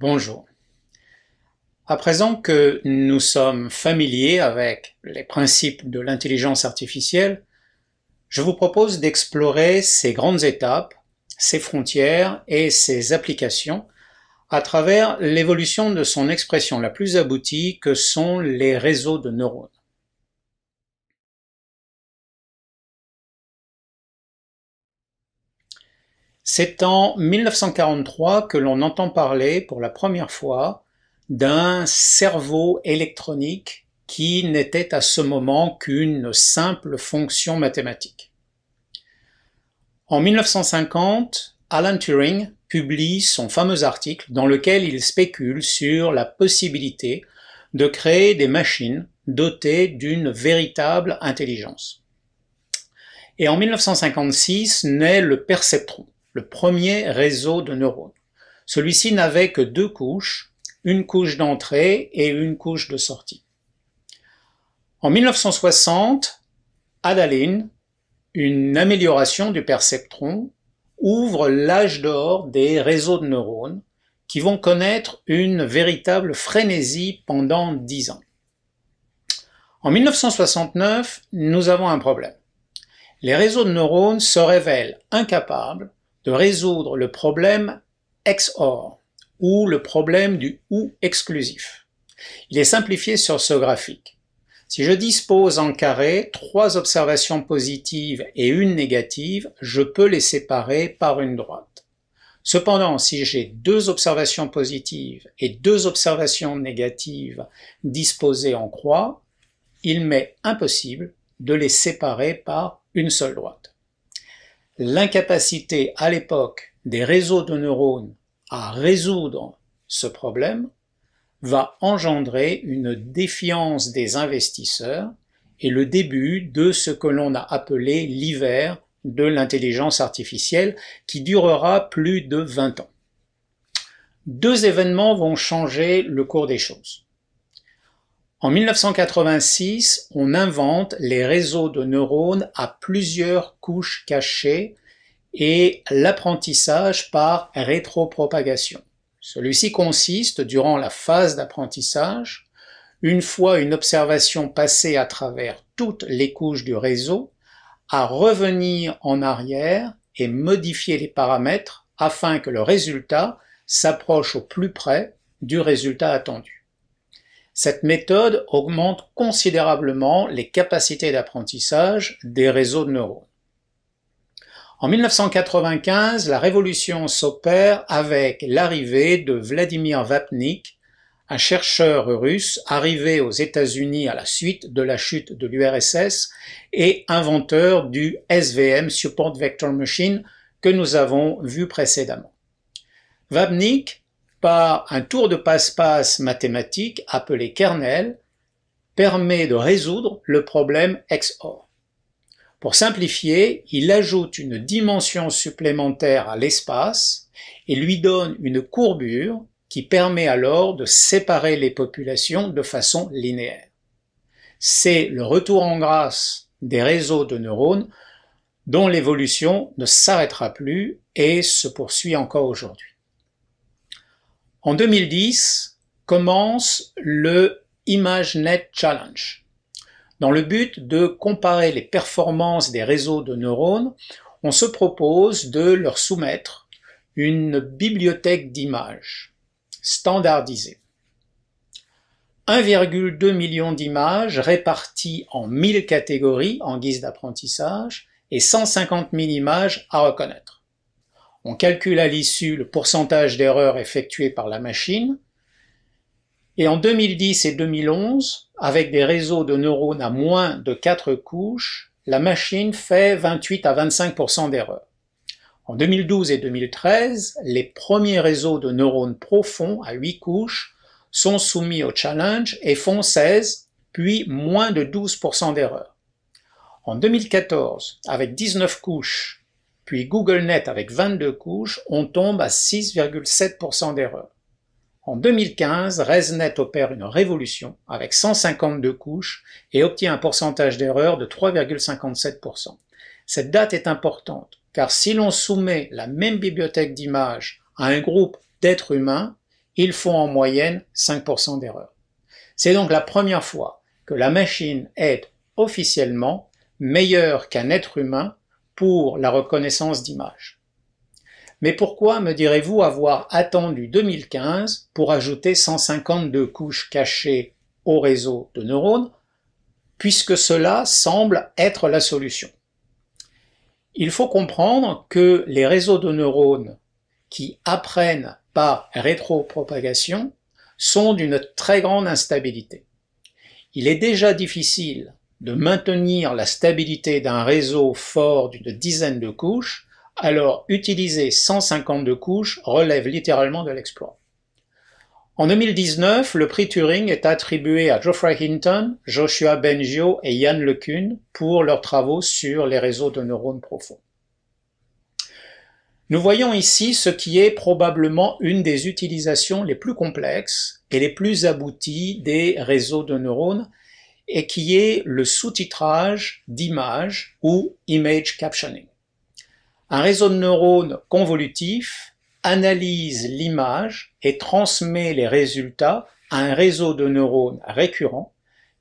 Bonjour. À présent que nous sommes familiers avec les principes de l'intelligence artificielle, je vous propose d'explorer ses grandes étapes, ses frontières et ses applications à travers l'évolution de son expression la plus aboutie que sont les réseaux de neurones. C'est en 1943 que l'on entend parler pour la première fois d'un cerveau électronique qui n'était à ce moment qu'une simple fonction mathématique. En 1950, Alan Turing publie son fameux article dans lequel il spécule sur la possibilité de créer des machines dotées d'une véritable intelligence. Et en 1956 naît le perceptron, le premier réseau de neurones. Celui-ci n'avait que deux couches, une couche d'entrée et une couche de sortie. En 1960, Adaline, une amélioration du perceptron, ouvre l'âge d'or des réseaux de neurones qui vont connaître une véritable frénésie pendant dix ans. En 1969, nous avons un problème. Les réseaux de neurones se révèlent incapables de résoudre le problème XOR ou le problème du OU exclusif. Il est simplifié sur ce graphique. Si je dispose en carré trois observations positives et une négative, je peux les séparer par une droite. Cependant, si j'ai deux observations positives et deux observations négatives disposées en croix, il m'est impossible de les séparer par une seule droite l'incapacité à l'époque des réseaux de neurones à résoudre ce problème va engendrer une défiance des investisseurs et le début de ce que l'on a appelé l'hiver de l'intelligence artificielle qui durera plus de 20 ans. Deux événements vont changer le cours des choses. En 1986, on invente les réseaux de neurones à plusieurs couches cachées et l'apprentissage par rétropropagation. Celui-ci consiste, durant la phase d'apprentissage, une fois une observation passée à travers toutes les couches du réseau, à revenir en arrière et modifier les paramètres afin que le résultat s'approche au plus près du résultat attendu. Cette méthode augmente considérablement les capacités d'apprentissage des réseaux de neurones. En 1995, la révolution s'opère avec l'arrivée de Vladimir Vapnik, un chercheur russe arrivé aux États-Unis à la suite de la chute de l'URSS et inventeur du SVM Support Vector Machine que nous avons vu précédemment. Vapnik par un tour de passe-passe mathématique appelé kernel permet de résoudre le problème XOR. Pour simplifier, il ajoute une dimension supplémentaire à l'espace et lui donne une courbure qui permet alors de séparer les populations de façon linéaire. C'est le retour en grâce des réseaux de neurones dont l'évolution ne s'arrêtera plus et se poursuit encore aujourd'hui. En 2010 commence le ImageNet Challenge. Dans le but de comparer les performances des réseaux de neurones, on se propose de leur soumettre une bibliothèque d'images standardisée. 1,2 million d'images réparties en 1000 catégories en guise d'apprentissage et 150 000 images à reconnaître on calcule à l'issue le pourcentage d'erreurs effectuées par la machine, et en 2010 et 2011, avec des réseaux de neurones à moins de 4 couches, la machine fait 28 à 25 d'erreurs. En 2012 et 2013, les premiers réseaux de neurones profonds à 8 couches sont soumis au challenge et font 16, puis moins de 12 d'erreurs. En 2014, avec 19 couches puis GoogleNet avec 22 couches, on tombe à 6,7% d'erreur. En 2015, ResNet opère une révolution avec 152 couches et obtient un pourcentage d'erreur de 3,57%. Cette date est importante, car si l'on soumet la même bibliothèque d'images à un groupe d'êtres humains, ils font en moyenne 5% d'erreur. C'est donc la première fois que la machine est officiellement meilleure qu'un être humain pour la reconnaissance d'images. Mais pourquoi, me direz-vous, avoir attendu 2015 pour ajouter 152 couches cachées au réseau de neurones, puisque cela semble être la solution Il faut comprendre que les réseaux de neurones qui apprennent par rétropropagation sont d'une très grande instabilité. Il est déjà difficile de maintenir la stabilité d'un réseau fort d'une dizaine de couches, alors utiliser 152 couches relève littéralement de l'exploit. En 2019, le prix Turing est attribué à Geoffrey Hinton, Joshua Bengio et Yann LeCun pour leurs travaux sur les réseaux de neurones profonds. Nous voyons ici ce qui est probablement une des utilisations les plus complexes et les plus abouties des réseaux de neurones et qui est le sous-titrage d'image ou image captioning. Un réseau de neurones convolutif analyse l'image et transmet les résultats à un réseau de neurones récurrent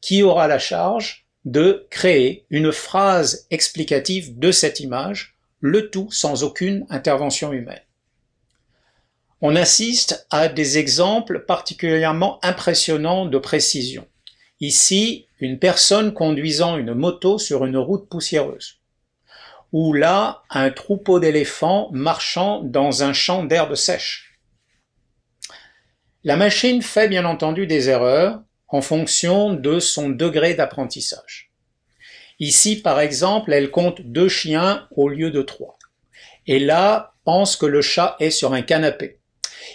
qui aura la charge de créer une phrase explicative de cette image, le tout sans aucune intervention humaine. On assiste à des exemples particulièrement impressionnants de précision. Ici, une personne conduisant une moto sur une route poussiéreuse. Ou là, un troupeau d'éléphants marchant dans un champ d'herbe sèche. La machine fait bien entendu des erreurs en fonction de son degré d'apprentissage. Ici, par exemple, elle compte deux chiens au lieu de trois. Et là, pense que le chat est sur un canapé.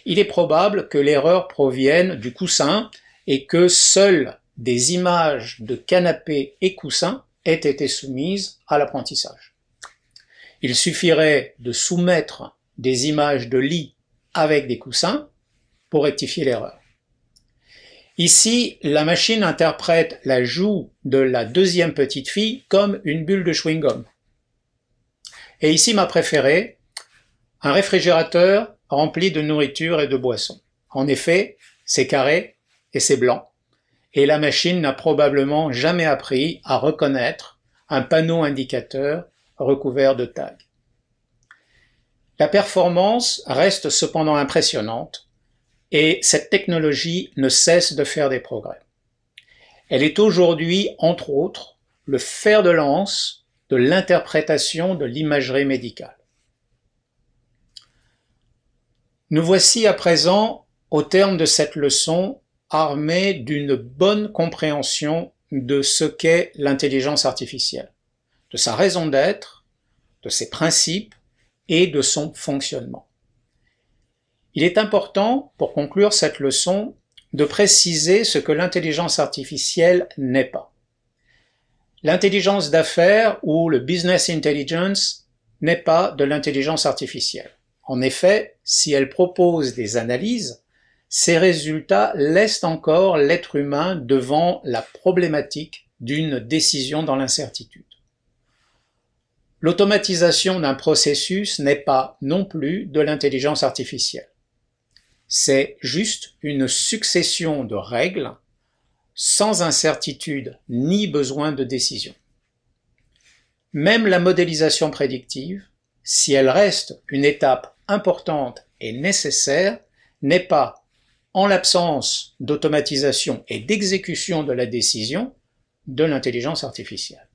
Il est probable que l'erreur provienne du coussin et que seul des images de canapés et coussins aient été soumises à l'apprentissage. Il suffirait de soumettre des images de lits avec des coussins pour rectifier l'erreur. Ici, la machine interprète la joue de la deuxième petite fille comme une bulle de chewing-gum. Et ici ma préférée, un réfrigérateur rempli de nourriture et de boissons. En effet, c'est carré et c'est blanc et la machine n'a probablement jamais appris à reconnaître un panneau indicateur recouvert de tags. La performance reste cependant impressionnante et cette technologie ne cesse de faire des progrès. Elle est aujourd'hui, entre autres, le fer de lance de l'interprétation de l'imagerie médicale. Nous voici à présent au terme de cette leçon armé d'une bonne compréhension de ce qu'est l'intelligence artificielle, de sa raison d'être, de ses principes et de son fonctionnement. Il est important, pour conclure cette leçon, de préciser ce que l'intelligence artificielle n'est pas. L'intelligence d'affaires ou le business intelligence n'est pas de l'intelligence artificielle. En effet, si elle propose des analyses, ces résultats laissent encore l'être humain devant la problématique d'une décision dans l'incertitude. L'automatisation d'un processus n'est pas non plus de l'intelligence artificielle. C'est juste une succession de règles sans incertitude ni besoin de décision. Même la modélisation prédictive, si elle reste une étape importante et nécessaire, n'est pas en l'absence d'automatisation et d'exécution de la décision de l'intelligence artificielle.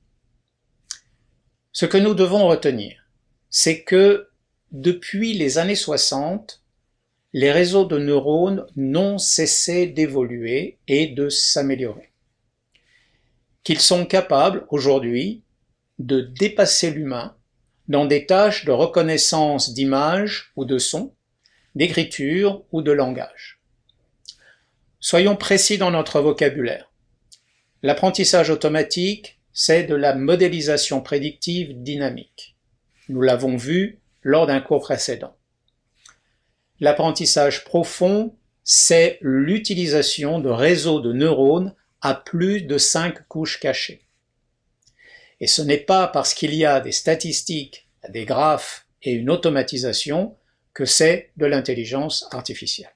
Ce que nous devons retenir, c'est que depuis les années 60, les réseaux de neurones n'ont cessé d'évoluer et de s'améliorer. Qu'ils sont capables aujourd'hui de dépasser l'humain dans des tâches de reconnaissance d'images ou de sons, d'écriture ou de langage. Soyons précis dans notre vocabulaire. L'apprentissage automatique, c'est de la modélisation prédictive dynamique. Nous l'avons vu lors d'un cours précédent. L'apprentissage profond, c'est l'utilisation de réseaux de neurones à plus de cinq couches cachées. Et ce n'est pas parce qu'il y a des statistiques, des graphes et une automatisation que c'est de l'intelligence artificielle.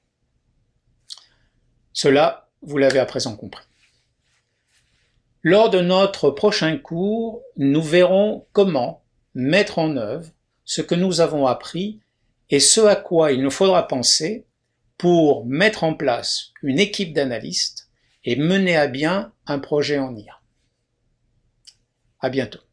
Cela, vous l'avez à présent compris. Lors de notre prochain cours, nous verrons comment mettre en œuvre ce que nous avons appris et ce à quoi il nous faudra penser pour mettre en place une équipe d'analystes et mener à bien un projet en IA. À bientôt.